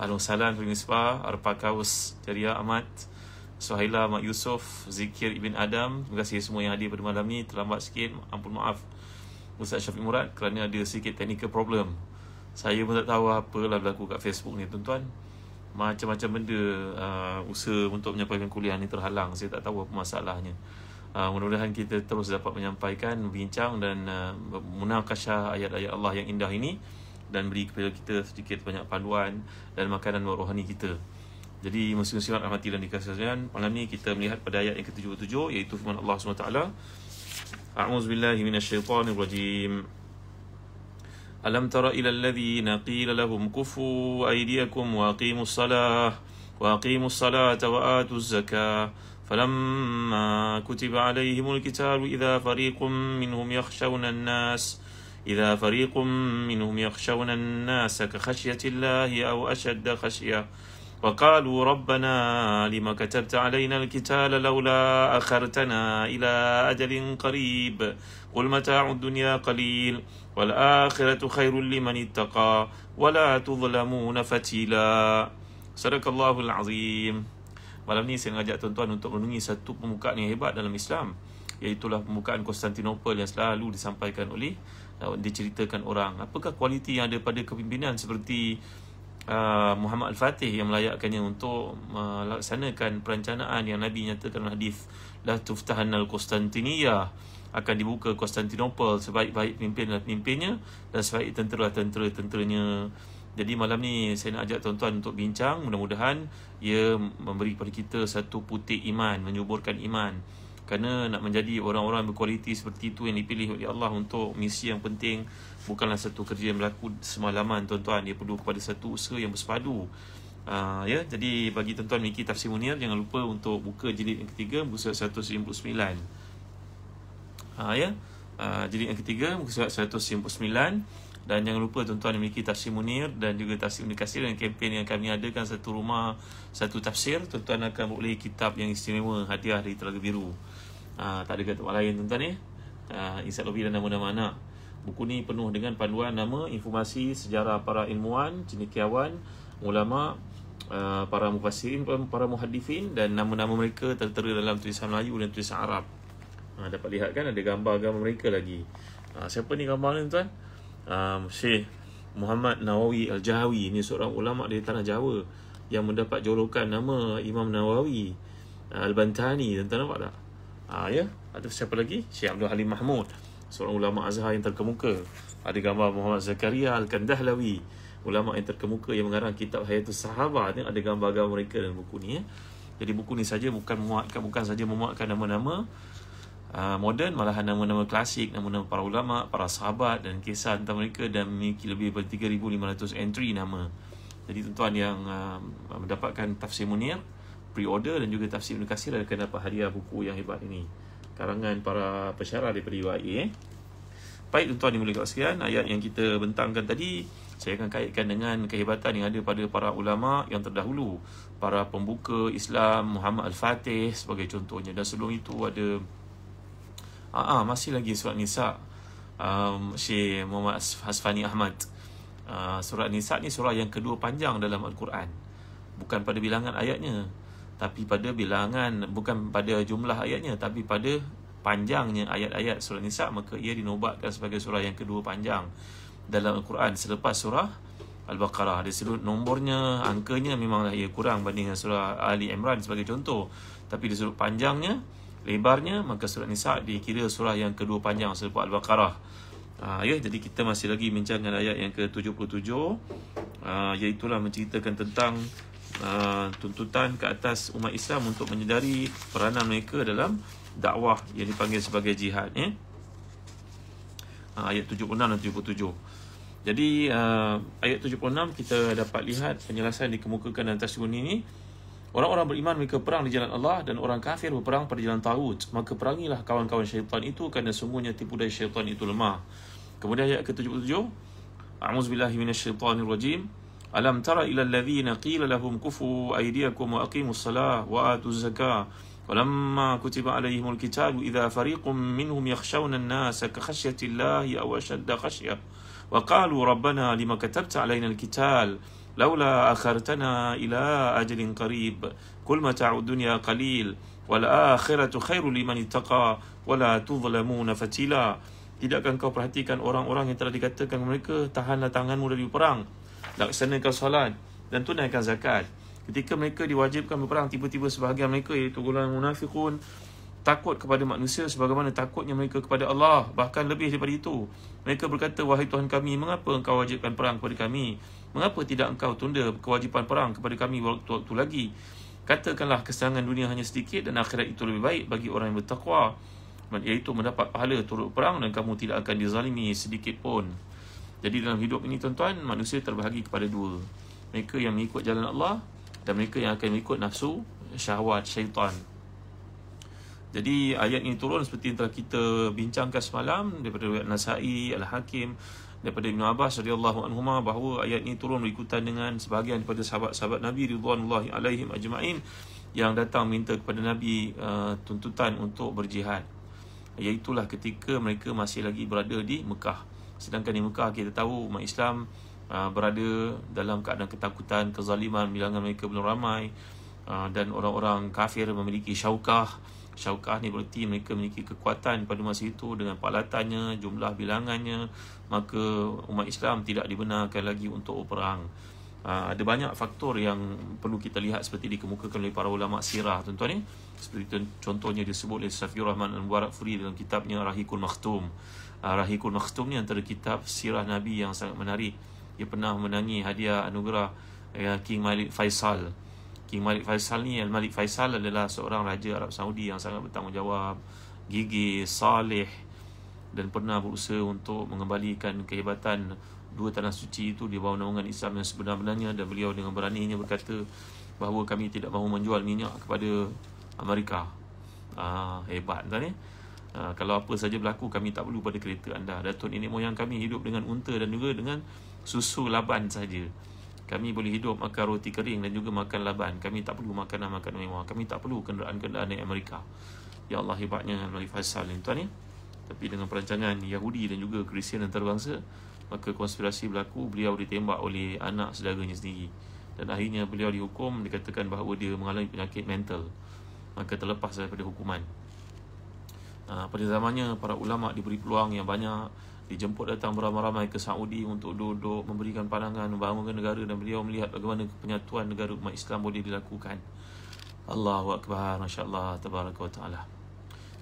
Al-Salam Ibn Isfa Arpakaus Jariah Ahmad Suhaila Mak Yusof Zikir Ibn Adam Terima kasih semua yang hadir pada malam ni Terlambat sikit Ampun maaf Ustaz Syafiq Murad Kerana ada sikit technical problem Saya pun tak tahu apa lah berlaku kat Facebook ni tuan-tuan Macam-macam benda uh, Usaha untuk menyampaikan kuliah ni terhalang Saya tak tahu apa masalahnya uh, Mudah-mudahan kita terus dapat menyampaikan Bincang dan uh, Munakasyah ayat-ayat Allah yang indah ini dan beri kepada kita sedikit banyak panduan dan makanan rohani kita. Jadi muslim-muslim rahmati dan dikasih sekalian, malam ni kita melihat pada ayat yang ke-77 iaitu firman Allah SWT A'udzu billahi minasyaitonir rajim. Alam tara ila alladhina qila lahum kufu aydiyakum wa aqimus salah wa aqimus salata wa atuz zakah فَلَمَّا كُتِبَ عَلَيْهِمُ الْكِتَابُ إِذَا فَرِيقٌ مِنْهُمْ يَخْشَوْنَ النَّاسَ إذا فريق منهم يخشون الناس كخشية الله أو أشد خشية وقالوا ربنا لما كتبت علينا الكتاب لولا أخرتنا إلى أجل قريب قل متاع الدنيا قليل والآخرة خير لمن اتقى ولا تظلمون فتيلا صدق الله العظيم Malam ni saya mengajak tuan-tuan untuk menunggu satu pembukaan yang hebat dalam Islam iaitulah pembukaan Konstantinopel yang selalu disampaikan oleh uh, diceritakan orang apakah kualiti yang ada pada kepimpinan seperti uh, Muhammad Al-Fatih yang melayakkannya untuk melaksanakan uh, perancanaan yang Nabi nyatakan hadis la tuftahan al-Konstantinia akan dibuka Konstantinopel sebaik-baik pemimpin dan pemimpinnya dan sebaik tentera tentera tenteranya jadi malam ni saya nak ajak tuan-tuan untuk bincang mudah-mudahan ia memberi kepada kita satu putih iman menyuburkan iman kerana nak menjadi orang-orang berkualiti seperti itu yang dipilih oleh Allah untuk misi yang penting bukanlah satu kerja yang berlaku semalaman tuan-tuan. Ia perlu kepada satu usaha yang bersepadu. Uh, ah, ya, jadi bagi tuan-tuan memiliki tafsir Munir jangan lupa untuk buka jilid yang ketiga muka surat 199. Uh, ah, ya. Uh, jilid yang ketiga muka surat 199 dan jangan lupa tuan-tuan yang memiliki tafsir Munir dan juga tafsir Ibn Kasir dan kempen yang kami adakan satu rumah satu tafsir tuan-tuan akan boleh kitab yang istimewa hadiah dari Telaga Biru ha, tak ada kata tempat lain tuan-tuan eh ha, Insya Allah dan nama-nama anak buku ni penuh dengan panduan nama informasi sejarah para ilmuwan cendekiawan ulama ah, para mufassirin para muhadifin dan nama-nama mereka tertera dalam tulisan Melayu dan tulisan Arab ha, dapat lihat kan ada gambar-gambar mereka lagi ha, siapa ni gambar ni tuan-tuan um, Syekh Muhammad Nawawi Al-Jawi ini seorang ulama dari tanah Jawa yang mendapat jolokan nama Imam Nawawi uh, Al-Bantani tentang nampak tak? Ah ya, ada siapa lagi? Syekh Abdul Halim Mahmud, seorang ulama Azhar yang terkemuka. Ada gambar Muhammad Zakaria Al-Kandahlawi, ulama yang terkemuka yang mengarang kitab Hayatul Sahabah. Ini ada gambar-gambar mereka dalam buku ni ya. Jadi buku ni saja bukan memuatkan bukan saja memuatkan nama-nama Ah, modern malahan nama-nama klasik nama-nama para ulama para sahabat dan kisah tentang mereka dan memiliki lebih dari 3500 entry nama jadi tuan-tuan yang uh, mendapatkan tafsir munir pre-order dan juga tafsir Ibn Kasir akan dapat hadiah buku yang hebat ini karangan para pensyarah daripada UIA eh. baik tuan-tuan yang mulia sekalian ayat yang kita bentangkan tadi saya akan kaitkan dengan kehebatan yang ada pada para ulama yang terdahulu para pembuka Islam Muhammad Al-Fatih sebagai contohnya dan sebelum itu ada Ah, ah masih lagi surat Nisa. Um, Syekh Muhammad Hasfani Ahmad. Uh, surat Nisa ni surah yang kedua panjang dalam Al-Quran. Bukan pada bilangan ayatnya, tapi pada bilangan bukan pada jumlah ayatnya, tapi pada panjangnya ayat-ayat surah Nisa maka ia dinobatkan sebagai surah yang kedua panjang dalam Al-Quran selepas surah Al-Baqarah Dari sudut nombornya, angkanya memanglah ia kurang Banding surah Ali Imran sebagai contoh Tapi dari sudut panjangnya lebarnya maka surat Nisa dikira surah yang kedua panjang selepas Al-Baqarah. Uh, ya, jadi kita masih lagi bincangkan ayat yang ke-77 ah, iaitu uh, menceritakan tentang uh, tuntutan ke atas umat Islam untuk menyedari peranan mereka dalam dakwah yang dipanggil sebagai jihad ya. Uh, ayat 76 dan 77. Jadi uh, ayat 76 kita dapat lihat penjelasan dikemukakan dalam tasawuf ini. Orang-orang beriman mereka perang di jalan Allah dan orang kafir berperang pada jalan Tawud. Maka perangilah kawan-kawan syaitan itu kerana semuanya tipu daya syaitan itu lemah. Kemudian ayat ke-77. A'udzubillahi minasyaitanirrajim. Alam tara ila alladhina qila lahum kufu aydiakum wa aqimus salah wa atuz zakah. Walamma kutiba alaihimul kitab. إذا fariqum minhum يخشون الناس كخشية الله أو أشد خشية وقالوا ربنا لما كتبت علينا لولا أخرتنا إلى أجل قريب كل متاع الدنيا قليل والآخرة خير لمن اتقى ولا تظلمون فتيلا Tidakkah engkau perhatikan orang-orang yang telah dikatakan mereka tahanlah tanganmu dari perang laksanakan solat dan tunaikan zakat ketika mereka diwajibkan berperang tiba-tiba sebahagian mereka iaitu golongan munafikun takut kepada manusia sebagaimana takutnya mereka kepada Allah bahkan lebih daripada itu mereka berkata wahai Tuhan kami mengapa engkau wajibkan perang kepada kami Mengapa tidak engkau tunda kewajipan perang kepada kami waktu-waktu lagi? Katakanlah kesenangan dunia hanya sedikit dan akhirat itu lebih baik bagi orang yang bertakwa. Iaitu mendapat pahala turut perang dan kamu tidak akan dizalimi sedikit pun. Jadi dalam hidup ini tuan-tuan, manusia terbahagi kepada dua. Mereka yang mengikut jalan Allah dan mereka yang akan mengikut nafsu syahwat syaitan. Jadi ayat ini turun seperti yang telah kita bincangkan semalam daripada Nasai, Al-Hakim, daripada Ibn Abbas radhiyallahu anhuma bahawa ayat ini turun berikutan dengan sebahagian daripada sahabat-sahabat Nabi radhiyallahu alaihi ajma'in yang datang minta kepada Nabi uh, tuntutan untuk berjihad iaitulah ketika mereka masih lagi berada di Mekah sedangkan di Mekah kita tahu umat Islam uh, berada dalam keadaan ketakutan kezaliman bilangan mereka belum ramai uh, dan orang-orang kafir memiliki syaukah Syaukah ni berarti mereka memiliki kekuatan pada masa itu dengan palatannya, jumlah bilangannya, maka umat Islam tidak dibenarkan lagi untuk berperang. Uh, ada banyak faktor yang perlu kita lihat seperti dikemukakan oleh para ulama sirah tuan-tuan ni. Eh? Seperti itu, contohnya disebut oleh Safiur Rahman Al-Warafuri dalam kitabnya Rahikul Maktum. Uh, ha, Rahikul Makhtum ni antara kitab sirah Nabi yang sangat menarik. Ia pernah menangi hadiah anugerah eh, King Malik Faisal. King Malik Faisal ni Al Malik Faisal adalah seorang raja Arab Saudi yang sangat bertanggungjawab gigi salih dan pernah berusaha untuk mengembalikan kehebatan dua tanah suci itu di bawah naungan Islam yang sebenar-benarnya dan beliau dengan beraninya berkata bahawa kami tidak mahu menjual minyak kepada Amerika ah, hebat tuan eh? ah, kalau apa saja berlaku kami tak perlu pada kereta anda Datuk nenek moyang kami hidup dengan unta dan juga dengan susu laban saja kami boleh hidup makan roti kering dan juga makan laban. Kami tak perlu makanan-makanan mewah. Kami tak perlu kenderaan-kenderaan yang mereka. Ya Allah hebatnya Malik Faisal ni tuan ni. Ya. Tapi dengan perancangan Yahudi dan juga Kristian antarabangsa, maka konspirasi berlaku beliau ditembak oleh anak saudaranya sendiri. Dan akhirnya beliau dihukum dikatakan bahawa dia mengalami penyakit mental. Maka terlepas daripada hukuman. Ah, pada zamannya, para ulama diberi peluang yang banyak dijemput datang beramai-ramai ke Saudi untuk duduk memberikan pandangan membangunkan negara dan beliau melihat bagaimana penyatuan negara umat Islam boleh dilakukan. Allahu akbar, masya-Allah, tabaraka wa taala.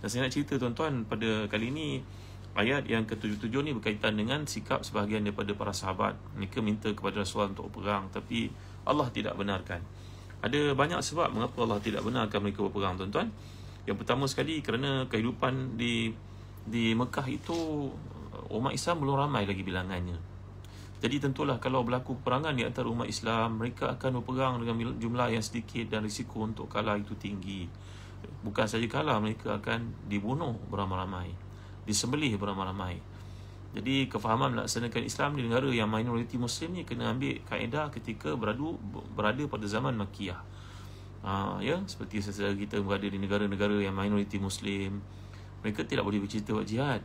Dan saya nak cerita tuan-tuan pada kali ini ayat yang ke-77 ni berkaitan dengan sikap sebahagian daripada para sahabat. Mereka minta kepada Rasulullah untuk perang tapi Allah tidak benarkan. Ada banyak sebab mengapa Allah tidak benarkan mereka berperang tuan-tuan. Yang pertama sekali kerana kehidupan di di Mekah itu umat Islam belum ramai lagi bilangannya. Jadi tentulah kalau berlaku perangan di antara umat Islam, mereka akan berperang dengan jumlah yang sedikit dan risiko untuk kalah itu tinggi. Bukan saja kalah, mereka akan dibunuh beramai-ramai. Disembelih beramai-ramai. Jadi kefahaman melaksanakan Islam di negara yang minoriti Muslim ni kena ambil kaedah ketika beradu, berada pada zaman Makiyah. Ha, ya, seperti sesuatu kita berada di negara-negara yang minoriti Muslim, mereka tidak boleh bercerita buat jihad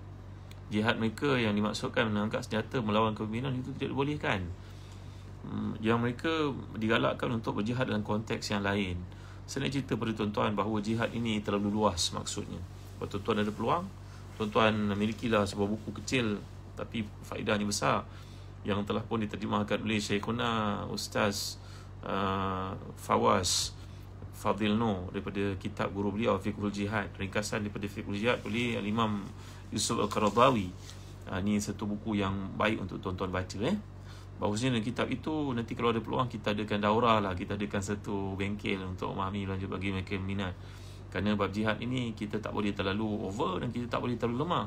jihad mereka yang dimaksudkan mengangkat senjata melawan kepimpinan itu tidak dibolehkan hmm, yang mereka digalakkan untuk berjihad dalam konteks yang lain saya nak cerita pada tuan-tuan bahawa jihad ini terlalu luas maksudnya kalau tuan-tuan ada peluang tuan-tuan milikilah sebuah buku kecil tapi faedahnya besar yang telah pun diterjemahkan oleh Syekhuna Ustaz uh, Fawaz Fadilno daripada kitab guru beliau Fiqhul Jihad ringkasan daripada Fiqhul Jihad oleh Imam Yusuf Al-Qaradawi. Ha, ah, ini satu buku yang baik untuk tuan-tuan baca eh. Bagusnya dalam kitab itu nanti kalau ada peluang kita adakan daurah lah, kita adakan satu bengkel untuk mami lanjut bagi mereka minat. Kerana bab jihad ini kita tak boleh terlalu over dan kita tak boleh terlalu lemah.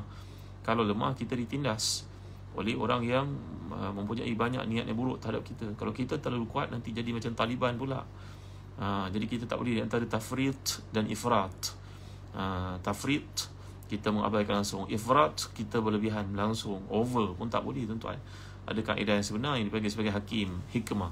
Kalau lemah kita ditindas oleh orang yang uh, mempunyai banyak niat yang buruk terhadap kita. Kalau kita terlalu kuat nanti jadi macam Taliban pula. Ha, jadi kita tak boleh antara tafrit dan ifrat. Ha, tafrit kita mengabaikan langsung ifrat kita berlebihan langsung over pun tak boleh tuan-tuan ada kaedah yang sebenar yang dipanggil sebagai hakim hikmah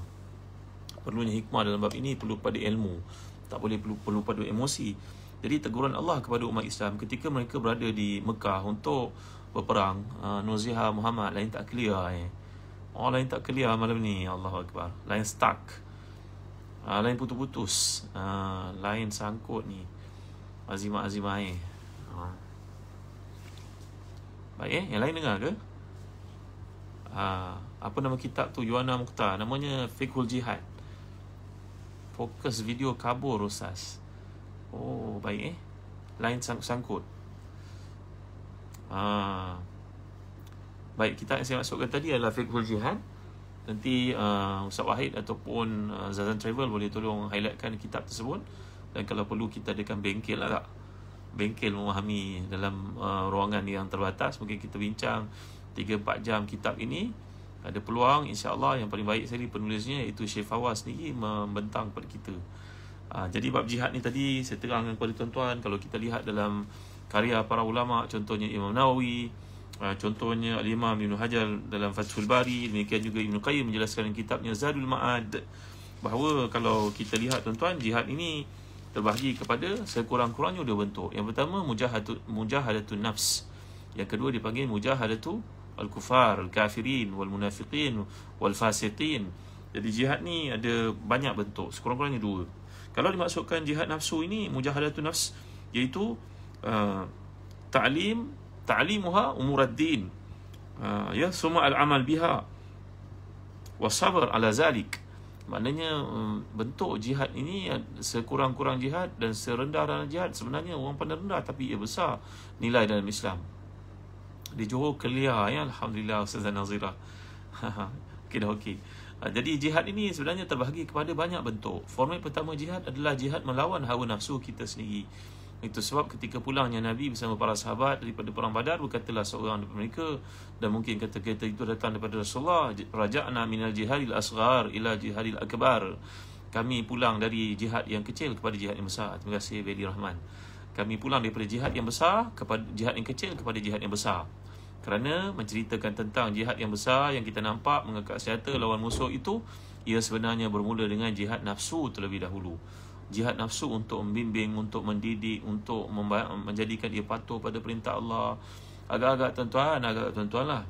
perlunya hikmah dalam bab ini perlu pada ilmu tak boleh perlu perlu pada emosi jadi teguran Allah kepada umat Islam ketika mereka berada di Mekah untuk berperang uh, ha, Nuziha Muhammad lain tak clear eh. Oh lain tak clear malam ni Allah Akbar Lain stuck uh, Lain putus-putus uh, Lain sangkut ni Azimah-azimah eh. Baik eh, yang lain dengar ke? Ha, apa nama kitab tu? Yuana Mukhtar. Namanya Fikul Jihad. Fokus video kabur rosas. Oh, baik eh. Lain sangkut-sangkut. Ha. Baik, kita yang saya masukkan tadi adalah Fikul Jihad. Nanti uh, Ustaz Wahid ataupun uh, Zazan Travel boleh tolong highlightkan kitab tersebut. Dan kalau perlu kita adakan bengkel lah tak. Lah bengkel memahami dalam uh, ruangan yang terbatas mungkin kita bincang 3-4 jam kitab ini ada peluang insyaAllah yang paling baik sekali penulisnya itu Syekh Fawaz sendiri membentang kepada kita uh, jadi bab jihad ni tadi saya terangkan kepada tuan-tuan kalau kita lihat dalam karya para ulama contohnya Imam Nawawi uh, contohnya Al-Imam Ibn Hajar dalam Fathul Bari demikian juga Ibn Qayyim menjelaskan kitabnya Zadul Ma'ad bahawa kalau kita lihat tuan-tuan jihad ini terbahagi kepada sekurang-kurangnya dua bentuk. Yang pertama mujahadatu mujahadatu nafs. Yang kedua dipanggil mujahadatu al-kufar, al-kafirin wal munafiqin wal fasiqin. Jadi jihad ni ada banyak bentuk, sekurang-kurangnya dua. Kalau dimaksudkan jihad nafsu ini mujahadatun nafs iaitu uh, ta'lim ta'limuha umuraddin uh, ya yeah, summa al-amal biha wa sabr ala zalik maknanya um, bentuk jihad ini sekurang-kurang jihad dan serendah-rendah jihad sebenarnya orang pandang rendah tapi ia besar nilai dalam Islam di Johor clear ya Alhamdulillah Ustazah Nazira okey dah okey ha, jadi jihad ini sebenarnya terbahagi kepada banyak bentuk format pertama jihad adalah jihad melawan hawa nafsu kita sendiri itu sebab ketika pulangnya Nabi bersama para sahabat daripada perang Badar berkatalah seorang daripada mereka dan mungkin kata kereta itu datang daripada Rasulullah raja'na minal jihadil asghar ila jihadil akbar. Kami pulang dari jihad yang kecil kepada jihad yang besar. Terima kasih Beli Rahman. Kami pulang daripada jihad yang besar kepada jihad yang kecil kepada jihad yang besar. Kerana menceritakan tentang jihad yang besar yang kita nampak mengekat senjata lawan musuh itu ia sebenarnya bermula dengan jihad nafsu terlebih dahulu jihad nafsu untuk membimbing, untuk mendidik, untuk menjadikan dia patuh pada perintah Allah. Agak-agak tuan-tuan, agak-agak tuan-tuan lah.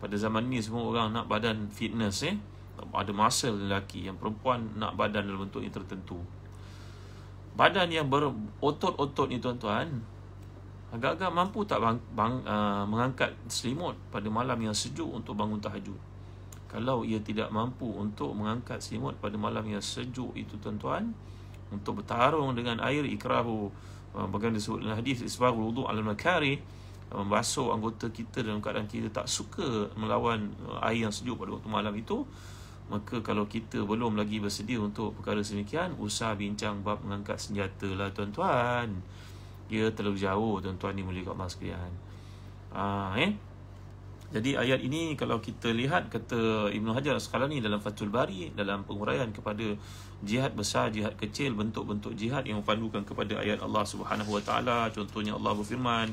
Pada zaman ni semua orang nak badan fitness eh. Ada muscle lelaki yang perempuan nak badan dalam bentuk yang tertentu. Badan yang berotot-otot ni tuan-tuan, agak-agak mampu tak bang, bang uh, mengangkat selimut pada malam yang sejuk untuk bangun tahajud. Kalau ia tidak mampu untuk mengangkat selimut pada malam yang sejuk itu tuan-tuan, untuk bertarung dengan air ikrahu uh, bagaimana disebut dalam hadis isbah wudu al makari uh, membasuh anggota kita dalam keadaan kita tak suka melawan uh, air yang sejuk pada waktu malam itu maka kalau kita belum lagi bersedia untuk perkara semikian usah bincang bab mengangkat senjata lah tuan-tuan ia terlalu jauh tuan-tuan ni mulia kat Allah sekalian ah, eh? Jadi ayat ini kalau kita lihat kata Ibn Hajar ni dalam Fathul Bari dalam penguraian kepada jihad besar, jihad kecil, bentuk-bentuk jihad yang memandukan kepada ayat Allah Subhanahu Wa Taala. Contohnya Allah berfirman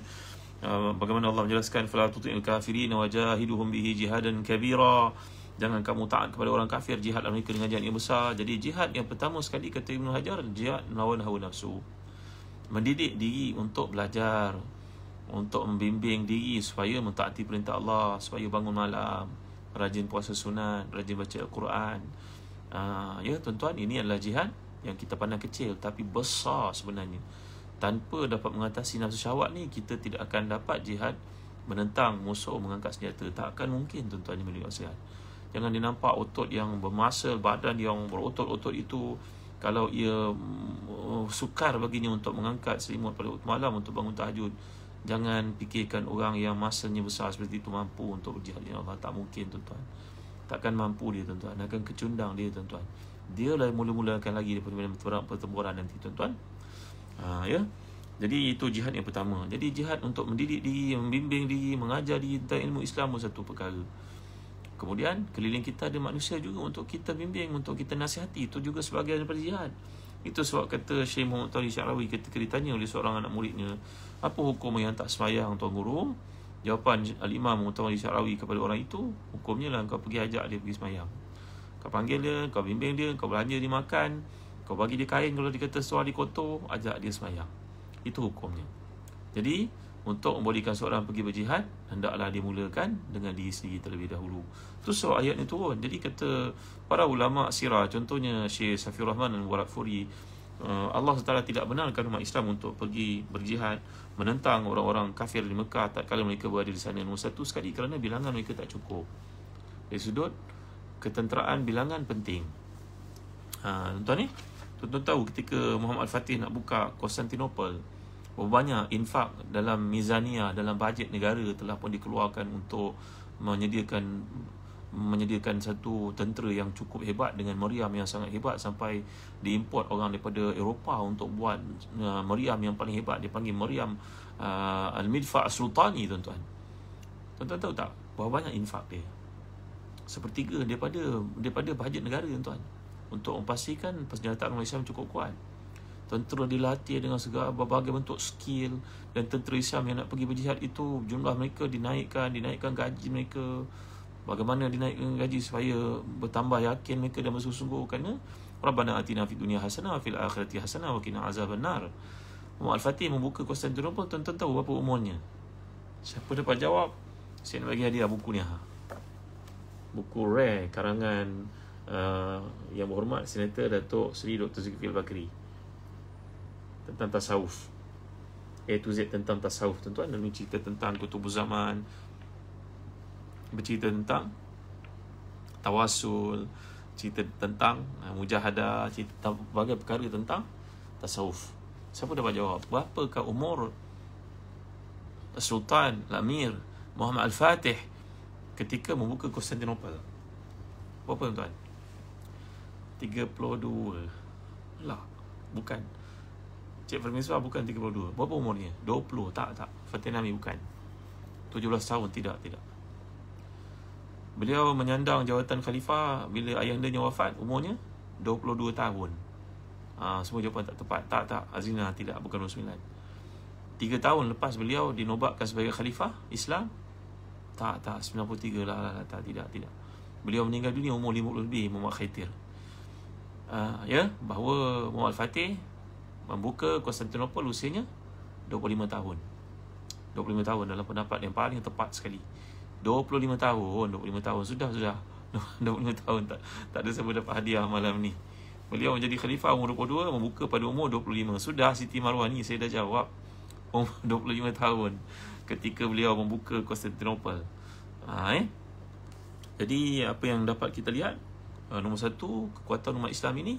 uh, bagaimana Allah menjelaskan fala tuti'il kafirin wa jahiduhum bihi jihadan kabira. Jangan kamu taat kepada orang kafir jihad lah mereka dengan jihad yang besar. Jadi jihad yang pertama sekali kata Ibn Hajar jihad melawan hawa nafsu. Mendidik diri untuk belajar untuk membimbing diri supaya mentaati perintah Allah, supaya bangun malam, rajin puasa sunat, rajin baca Al-Quran. Uh, ya tuan-tuan, ini adalah jihad yang kita pandang kecil tapi besar sebenarnya. Tanpa dapat mengatasi nafsu syahwat ni, kita tidak akan dapat jihad menentang musuh mengangkat senjata. Tak akan mungkin tuan-tuan ini melihat sihat. Jangan dinampak otot yang bermasal, badan yang berotot-otot itu kalau ia uh, sukar baginya untuk mengangkat selimut pada malam untuk bangun tahajud Jangan fikirkan orang yang masanya besar seperti itu mampu untuk berjihad dengan ya Allah. Tak mungkin tuan-tuan. Takkan mampu dia tuan-tuan. Akan kecundang dia tuan-tuan. Dia lah mula-mula akan lagi daripada pertempuran nanti tuan-tuan. Ha, ya. Jadi itu jihad yang pertama. Jadi jihad untuk mendidik diri, membimbing diri, mengajar diri tentang ilmu Islam pun satu perkara. Kemudian keliling kita ada manusia juga untuk kita bimbing, untuk kita nasihati. Itu juga sebagai daripada jihad. Itu sebab kata Syekh Muhammad Tari Syarawi ketika ditanya oleh seorang anak muridnya, apa hukum yang tak semayang Tuan Guru? Jawapan Al-Imam Muhammad Tari Syarawi kepada orang itu, hukumnya lah kau pergi ajak dia pergi semayang. Kau panggil dia, kau bimbing dia, kau belanja dia makan, kau bagi dia kain kalau dia kata suara dia kotor, ajak dia semayang. Itu hukumnya. Jadi, untuk membolehkan seorang pergi berjihad hendaklah dia mulakan dengan diri sendiri terlebih dahulu tu so ayat ni turun jadi kata para ulama sirah contohnya Syekh Safiul Rahman dan Warakfuri eh, Allah SWT tidak benarkan umat Islam untuk pergi berjihad menentang orang-orang kafir di Mekah tak kala mereka berada di sana nombor satu sekali kerana bilangan mereka tak cukup dari sudut ketenteraan bilangan penting ha, tuan-tuan ni tuan-tuan tahu ketika Muhammad Fatih nak buka Konstantinopel banyak infak dalam mizania dalam bajet negara telah pun dikeluarkan untuk menyediakan menyediakan satu tentera yang cukup hebat dengan meriam yang sangat hebat sampai diimport orang daripada Eropah untuk buat uh, meriam yang paling hebat dipanggil meriam uh, al-midfa' sultani tuan-tuan. Tuan-tuan tahu tak berapa banyak infak dia? Sepertiga daripada daripada bajet negara tuan-tuan untuk memastikan persenjataan Malaysia cukup kuat tentera dilatih dengan segala berbagai bentuk skill dan tentera Islam yang nak pergi berjihad itu jumlah mereka dinaikkan dinaikkan gaji mereka bagaimana dinaikkan gaji supaya bertambah yakin mereka dan bersungguh-sungguh kerana Rabbana atina fid dunya hasanah fil akhirati hasanah wa qina azabannar Umar Al-Fatih membuka Constantinople tuan-tuan tahu berapa umurnya siapa dapat jawab saya nak bagi hadiah buku ni ha. buku rare karangan uh, yang berhormat Senator Datuk Seri Dr. Zikfil Bakri tentang tasawuf A to Z tentang tasawuf tuan-tuan dan cerita tentang kutub zaman bercerita tentang tawasul cerita tentang uh, mujahadah cerita tentang berbagai perkara tentang tasawuf siapa dapat jawab berapakah umur Sultan lamir, Muhammad Al-Fatih ketika membuka Konstantinopel berapa tuan-tuan 32 lah bukan Cik Fatimah bukan 32 Berapa umurnya? 20 Tak, tak Fatimah ni bukan 17 tahun Tidak, tidak Beliau menyandang jawatan khalifah Bila ayah ayahnya wafat Umurnya 22 tahun ha, Semua jawapan tak tepat Tak, tak Azina tidak Bukan 29 3 tahun lepas beliau Dinobatkan sebagai khalifah Islam Tak, tak 93 lah, lah, lah Tak, tidak, tidak Beliau meninggal dunia Umur 50 lebih Muhammad Khaitir Uh, ya bahawa Muhammad Fatih membuka Konstantinopel usianya 25 tahun 25 tahun dalam pendapat yang paling tepat sekali 25 tahun 25 tahun sudah sudah 25 tahun tak, tak ada siapa dapat hadiah malam ni Beliau menjadi khalifah umur 22 Membuka pada umur 25 Sudah Siti Marwani saya dah jawab Umur 25 tahun Ketika beliau membuka Konstantinopel ha, eh? Jadi apa yang dapat kita lihat uh, Nombor satu Kekuatan umat Islam ini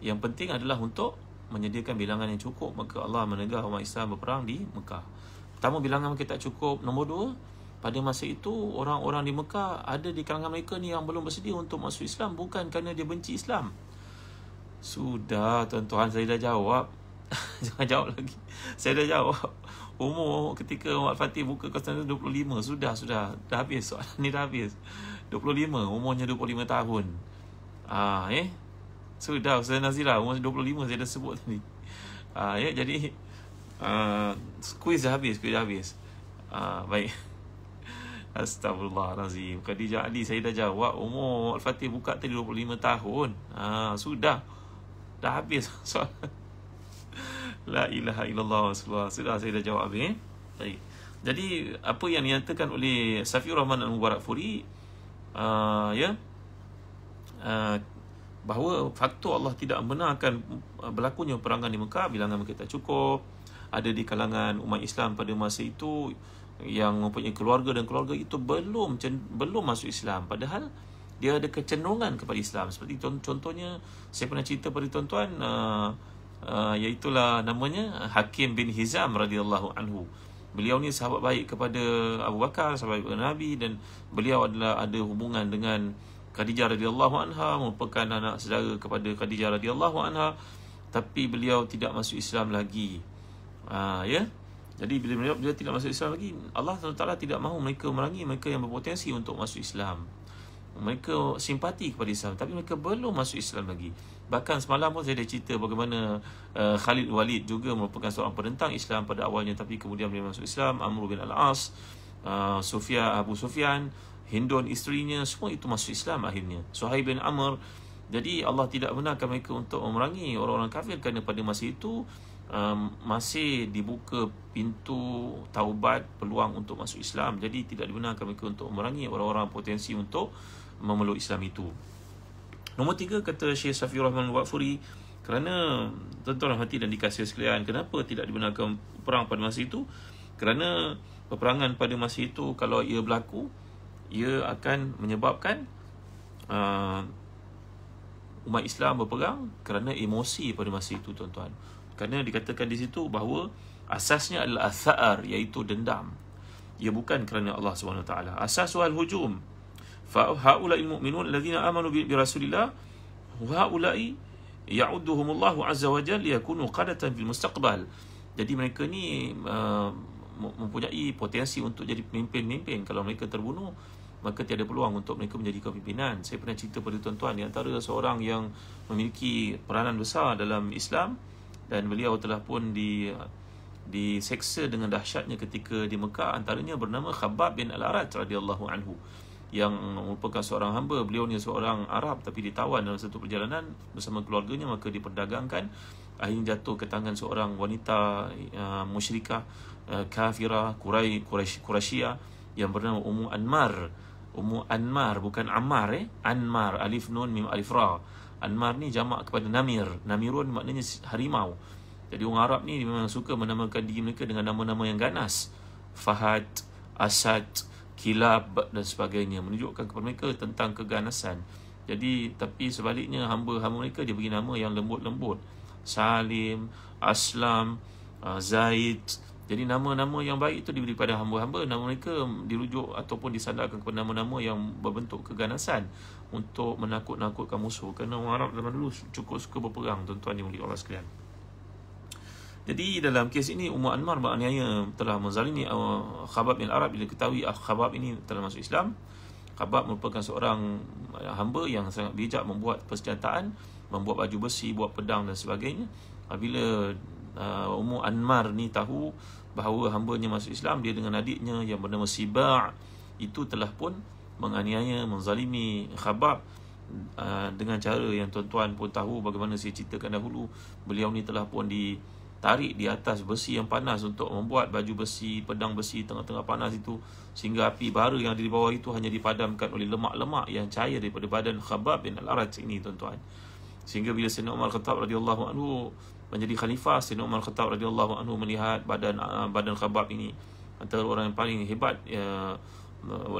Yang penting adalah untuk menyediakan bilangan yang cukup maka Allah menegah umat Islam berperang di Mekah. Pertama bilangan mereka tak cukup, nombor dua pada masa itu orang-orang di Mekah ada di kalangan mereka ni yang belum bersedia untuk masuk Islam bukan kerana dia benci Islam. Sudah tuan-tuan saya dah jawab. Jangan jawab lagi. Saya dah jawab. Umur ketika Umar Fatih buka Konstantin 25 sudah sudah dah habis soalan ni dah habis. 25 umurnya 25 tahun. Ah eh sudah Ustaz Nazira Umur 25 saya dah sebut tadi uh, ya, yeah, Jadi uh, ah, Quiz dah habis Quiz dah habis uh, Baik Astagfirullahalazim Khadijah Ali saya dah jawab Umur Al-Fatih buka tadi 25 tahun uh, Sudah Dah habis soalan La ilaha illallah Rasulullah Sudah saya dah jawab habis eh? Baik jadi apa yang dinyatakan oleh Safiur Rahman Al-Mubarak Furi uh, Ya yeah? uh, bahawa faktor Allah tidak membenarkan uh, berlakunya perangan di Mekah bilangan mereka tak cukup ada di kalangan umat Islam pada masa itu yang mempunyai keluarga dan keluarga itu belum belum masuk Islam padahal dia ada kecenderungan kepada Islam seperti contohnya saya pernah cerita pada tuan-tuan iaitu uh, uh, namanya Hakim bin Hizam radhiyallahu anhu Beliau ni sahabat baik kepada Abu Bakar, sahabat baik kepada Nabi dan beliau adalah ada hubungan dengan Khadijah radhiyallahu anha merupakan anak saudara kepada Khadijah radhiyallahu anha tapi beliau tidak masuk Islam lagi. Ha, ya. Jadi bila beliau, beliau tidak masuk Islam lagi, Allah SWT tidak mahu mereka merangi mereka yang berpotensi untuk masuk Islam. Mereka simpati kepada Islam tapi mereka belum masuk Islam lagi. Bahkan semalam pun saya ada cerita bagaimana uh, Khalid Walid juga merupakan seorang penentang Islam pada awalnya tapi kemudian beliau masuk Islam, Amr bin Al-As, uh, eh, Sufia Abu Sufyan Hindu isterinya semua itu masuk Islam akhirnya. Suhaib bin Amr jadi Allah tidak benarkan mereka untuk memerangi orang-orang kafir kerana pada masa itu um, masih dibuka pintu taubat peluang untuk masuk Islam. Jadi tidak dibenarkan mereka untuk memerangi orang-orang potensi untuk memeluk Islam itu. Nombor tiga kata Syekh Safiur Rahman Wafuri kerana tuan-tuan hati dan dikasih sekalian kenapa tidak dibenarkan perang pada masa itu kerana peperangan pada masa itu kalau ia berlaku ia akan menyebabkan uh, umat Islam berperang kerana emosi pada masa itu tuan-tuan kerana dikatakan di situ bahawa asasnya adalah asar iaitu dendam ia bukan kerana Allah Subhanahu SWT asas wal hujum fa haula'i mu'minun alladhina amanu bi rasulillah wa haula'i ya'udduhum Allah azza wa jalla yakunu qadatan fil mustaqbal jadi mereka ni uh, mempunyai potensi untuk jadi pemimpin-pemimpin kalau mereka terbunuh maka tiada peluang untuk mereka menjadi kepimpinan. Saya pernah cerita pada tuan-tuan di antara seorang yang memiliki peranan besar dalam Islam dan beliau telah pun di diseksa dengan dahsyatnya ketika di Mekah antaranya bernama Khabbab bin Al-Arat radhiyallahu anhu yang merupakan seorang hamba beliau ni seorang Arab tapi ditawan dalam satu perjalanan bersama keluarganya maka diperdagangkan akhirnya jatuh ke tangan seorang wanita uh, musyrikah uh, kafirah Quraisy Quraisy yang bernama Ummu Anmar Ummu Anmar bukan Ammar eh. Anmar alif nun mim alif ra. Anmar ni jamak kepada Namir. Namirun maknanya harimau. Jadi orang Arab ni memang suka menamakan diri mereka dengan nama-nama yang ganas. Fahad, Asad, Kilab dan sebagainya menunjukkan kepada mereka tentang keganasan. Jadi tapi sebaliknya hamba-hamba mereka dia bagi nama yang lembut-lembut. Salim, Aslam, uh, Zaid, Zaid, jadi nama-nama yang baik itu diberi pada hamba-hamba Nama mereka dirujuk ataupun disandarkan kepada nama-nama yang berbentuk keganasan Untuk menakut-nakutkan musuh Kerana orang Arab zaman dulu cukup suka berperang Tuan-tuan yang mulia Allah sekalian jadi dalam kes ini Umar Anmar maknanya telah menzalimi uh, Khabab bin Arab bila ketahui uh, Khabab ini telah masuk Islam. Khabab merupakan seorang uh, hamba yang sangat bijak membuat persenjataan, membuat baju besi, buat pedang dan sebagainya. Apabila uh, uh, Umar Anmar ni tahu bahawa hambanya masuk Islam dia dengan adiknya yang bernama Siba' itu telah pun menganiaya menzalimi Khabab ah, dengan cara yang tuan-tuan pun tahu bagaimana saya ceritakan dahulu beliau ni telah pun ditarik di atas besi yang panas untuk membuat baju besi pedang besi tengah-tengah panas itu sehingga api bara yang ada di bawah itu hanya dipadamkan oleh lemak-lemak yang cair daripada badan Khabab bin Al-Araj ini tuan-tuan sehingga bila Sayyidina Umar Khattab radhiyallahu anhu menjadi khalifah Sayyidina Umar Khattab radhiyallahu anhu melihat badan ah, badan Khabab ini antara orang yang paling hebat ya eh,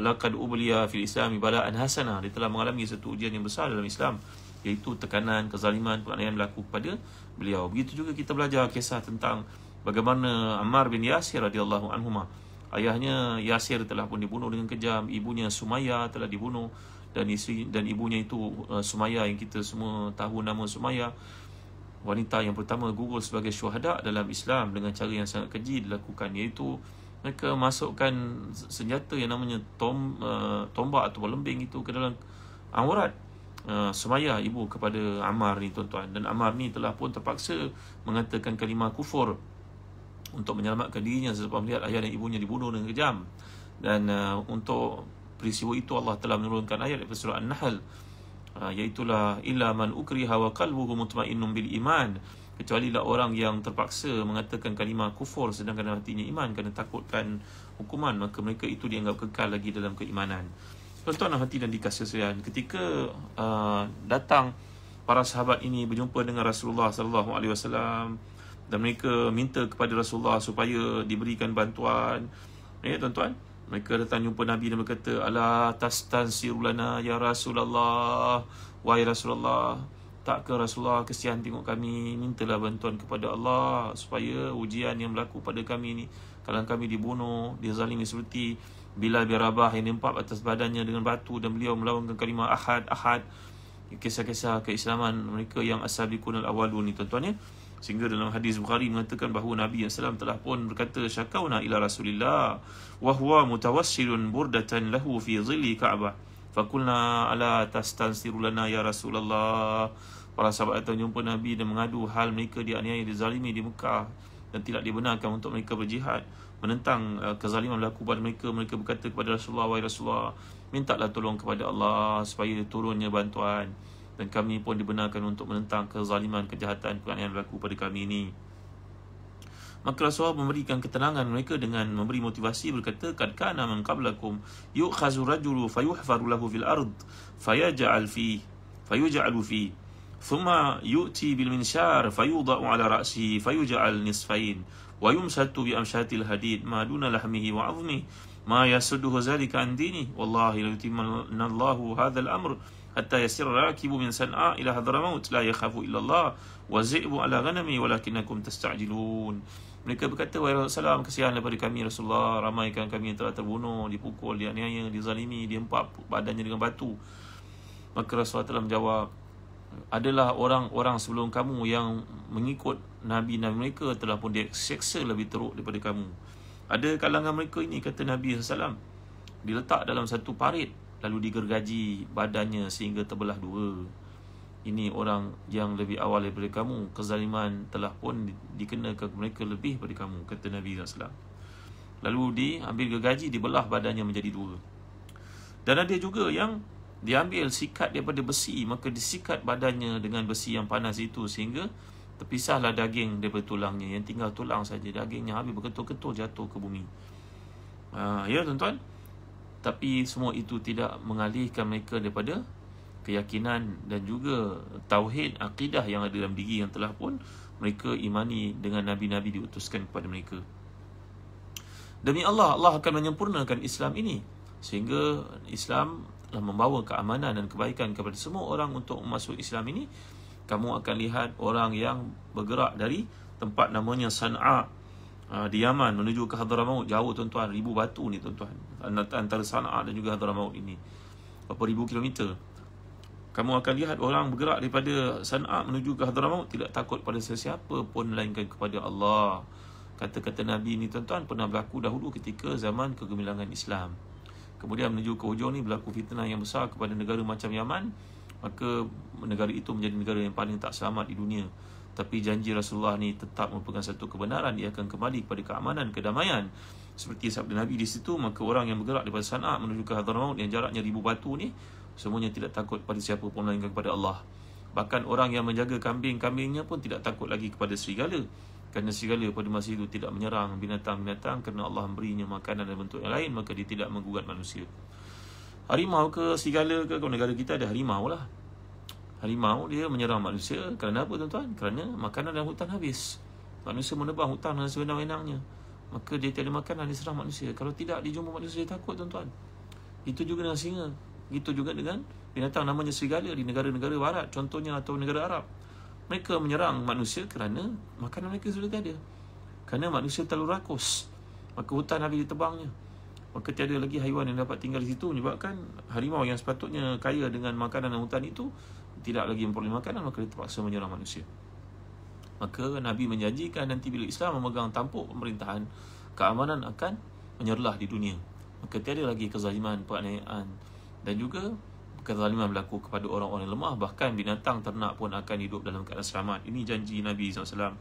laqad ubliya fil islam bala'an hasana dia telah mengalami satu ujian yang besar dalam Islam iaitu tekanan kezaliman yang berlaku pada beliau begitu juga kita belajar kisah tentang bagaimana Ammar bin Yasir radhiyallahu anhu ayahnya Yasir telah pun dibunuh dengan kejam ibunya Sumayyah telah dibunuh dan isteri dan ibunya itu eh, Sumayyah yang kita semua tahu nama Sumayyah wanita yang pertama gugur sebagai syuhada dalam Islam dengan cara yang sangat keji dilakukan iaitu mereka masukkan senjata yang namanya tom, uh, tombak atau lembing itu ke dalam aurat uh, semaya ibu kepada Ammar ni tuan-tuan dan Ammar ni telah pun terpaksa mengatakan kalimah kufur untuk menyelamatkan dirinya sebab melihat ayah dan ibunya dibunuh dengan kejam dan uh, untuk peristiwa itu Allah telah menurunkan ayat daripada surah An-Nahl iaitulah ah, illa man ukriha wa qalbuhu mutmainnun bil iman kecuali la orang yang terpaksa mengatakan kalimah kufur sedangkan hatinya iman kerana takutkan hukuman maka mereka itu dianggap kekal lagi dalam keimanan tuan-tuan hati dan dikasih sayang ketika uh, datang para sahabat ini berjumpa dengan Rasulullah sallallahu alaihi wasallam dan mereka minta kepada Rasulullah supaya diberikan bantuan ya tuan-tuan mereka datang jumpa Nabi dan berkata, Alah tastan sirulana ya Rasulullah. Wahai Rasulullah, tak ke Rasulullah kesian tengok kami. Mintalah bantuan kepada Allah supaya ujian yang berlaku pada kami ini. Kalau kami dibunuh, dia zalim seperti bila bin Rabah yang nampak atas badannya dengan batu dan beliau melawankan kalimah ahad, ahad. Kisah-kisah keislaman mereka yang asabikun al-awalun ni tuan-tuan ya. Sehingga dalam hadis Bukhari mengatakan bahawa Nabi yang SAW telah pun berkata syakawna ila Rasulillah wa huwa mutawassilun burdatan lahu fi zilli Ka'bah. Fakulna ala tastansiru lana ya Rasulullah. Para sahabat datang jumpa Nabi dan mengadu hal mereka dianiaya dizalimi di Mekah dan tidak dibenarkan untuk mereka berjihad menentang eh, kezaliman berlaku pada mereka mereka berkata kepada Rasulullah wahai Rasulullah mintalah tolong kepada Allah supaya turunnya bantuan dan kami pun dibenarkan untuk menentang kezaliman kejahatan penganiayaan berlaku pada kami ini. Maka Rasulullah memberikan ketenangan mereka dengan memberi motivasi berkata kad kana man qablakum yukhazu rajulu fayuhfaru lahu fil ard fayaj'al fi fayuj'alu fi thumma yu'ti bil minshar fayuda'u ala ra'si fayuj'al nisfain wa yumsatu bi amshatil hadid ma duna lahmihi wa 'azmi ma yasuddu zalika an dini wallahi la yutimmu Allahu hadha al-amr hatta yasir rakibu min san'a ila hadramaut la yakhafu illa Allah wa zi'bu ala ghanami walakinakum tasta'jilun mereka berkata wahai Rasulullah kasihan kepada kami Rasulullah ramai kan kami yang telah terbunuh dipukul dianiaya dizalimi diempap badannya dengan batu maka Rasulullah telah menjawab adalah orang-orang sebelum kamu yang mengikut nabi-nabi mereka telah pun diseksa lebih teruk daripada kamu ada kalangan mereka ini kata Nabi SAW diletak dalam satu parit lalu digergaji badannya sehingga terbelah dua. Ini orang yang lebih awal daripada kamu. Kezaliman telah pun dikenakan mereka lebih daripada kamu, kata Nabi SAW. Lalu diambil gergaji, dibelah badannya menjadi dua. Dan ada juga yang diambil sikat daripada besi, maka disikat badannya dengan besi yang panas itu sehingga terpisahlah daging daripada tulangnya. Yang tinggal tulang saja, dagingnya habis berketul-ketul jatuh ke bumi. Uh, ya tuan-tuan, tapi semua itu tidak mengalihkan mereka daripada keyakinan dan juga tauhid akidah yang ada dalam diri yang telah pun mereka imani dengan nabi-nabi diutuskan kepada mereka demi Allah Allah akan menyempurnakan Islam ini sehingga Islam telah membawa keamanan dan kebaikan kepada semua orang untuk masuk Islam ini kamu akan lihat orang yang bergerak dari tempat namanya Sana'a Ah, di Yaman menuju ke Hadramaut jauh tuan-tuan ribu batu ni tuan-tuan antara Sana'a dan juga Hadramaut ini berapa ribu kilometer kamu akan lihat orang bergerak daripada Sana'a menuju ke Hadramaut tidak takut pada sesiapa pun melainkan kepada Allah kata-kata Nabi ni tuan-tuan pernah berlaku dahulu ketika zaman kegemilangan Islam kemudian menuju ke hujung ni berlaku fitnah yang besar kepada negara macam Yaman maka negara itu menjadi negara yang paling tak selamat di dunia tapi janji Rasulullah ni tetap merupakan satu kebenaran Dia akan kembali kepada keamanan kedamaian seperti sabda Nabi di situ maka orang yang bergerak daripada Sana'a menuju ke Hadramaut yang jaraknya ribu batu ni semuanya tidak takut kepada siapa pun melainkan kepada Allah bahkan orang yang menjaga kambing-kambingnya pun tidak takut lagi kepada serigala kerana serigala pada masa itu tidak menyerang binatang-binatang kerana Allah memberinya makanan dan bentuk yang lain maka dia tidak menggugat manusia harimau ke serigala ke kalau negara kita ada harimau lah Harimau dia menyerang manusia Kerana apa tuan-tuan? Kerana makanan dan hutan habis Manusia menebang hutan dengan sewenang-wenangnya Maka dia tiada makanan, dia serang manusia Kalau tidak, dia jumpa manusia, dia takut tuan-tuan Itu juga dengan singa Itu juga dengan binatang namanya serigala Di negara-negara barat, contohnya atau negara Arab Mereka menyerang manusia kerana Makanan mereka sudah tiada Kerana manusia terlalu rakus Maka hutan habis ditebangnya Maka tiada lagi haiwan yang dapat tinggal di situ Menyebabkan harimau yang sepatutnya kaya dengan makanan dan hutan itu tidak lagi memperoleh makanan maka dia terpaksa menyerang manusia maka Nabi menjanjikan nanti bila Islam memegang tampuk pemerintahan keamanan akan menyerlah di dunia maka tiada lagi kezaliman penganiayaan dan juga kezaliman berlaku kepada orang-orang lemah bahkan binatang ternak pun akan hidup dalam keadaan selamat ini janji Nabi SAW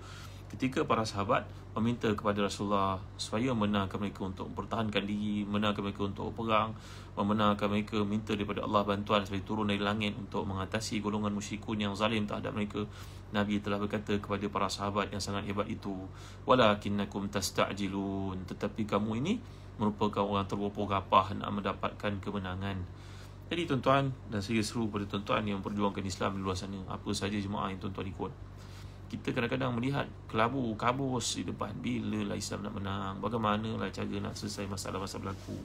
ketika para sahabat meminta kepada Rasulullah supaya menangkan mereka untuk mempertahankan diri, menangkan mereka untuk perang, memenangkan mereka minta daripada Allah bantuan supaya turun dari langit untuk mengatasi golongan musyrikun yang zalim terhadap mereka. Nabi telah berkata kepada para sahabat yang sangat hebat itu, "Walakinnakum tasta'jilun." Tetapi kamu ini merupakan orang terpopogapah nak mendapatkan kemenangan. Jadi tuan-tuan dan saya seru kepada tuan-tuan yang memperjuangkan Islam di luar sana Apa sahaja jemaah yang tuan-tuan ikut kita kadang-kadang melihat kelabu, kabus di depan. bila lah Islam nak menang? bagaimana lah cara nak selesai masalah-masalah berlaku?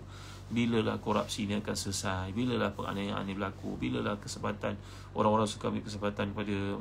lah korupsi ni akan selesai? bila Bilalah penganiayaan ini berlaku? lah kesempatan orang-orang suka ambil kesempatan pada